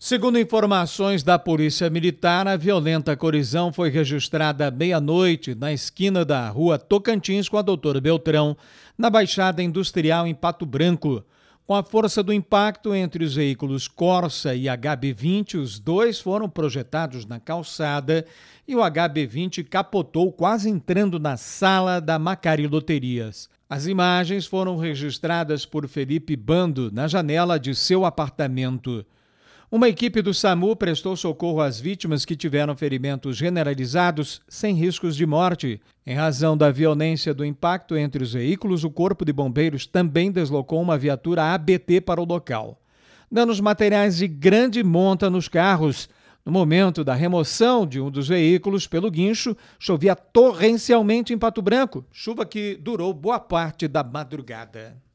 Segundo informações da Polícia Militar, a violenta colisão foi registrada à meia-noite na esquina da rua Tocantins com a Doutora Beltrão, na Baixada Industrial em Pato Branco. Com a força do impacto entre os veículos Corsa e HB20, os dois foram projetados na calçada e o HB20 capotou quase entrando na sala da Macari Loterias. As imagens foram registradas por Felipe Bando na janela de seu apartamento. Uma equipe do SAMU prestou socorro às vítimas que tiveram ferimentos generalizados sem riscos de morte. Em razão da violência do impacto entre os veículos, o Corpo de Bombeiros também deslocou uma viatura ABT para o local. Danos materiais de grande monta nos carros. No momento da remoção de um dos veículos pelo guincho, chovia torrencialmente em Pato Branco, chuva que durou boa parte da madrugada.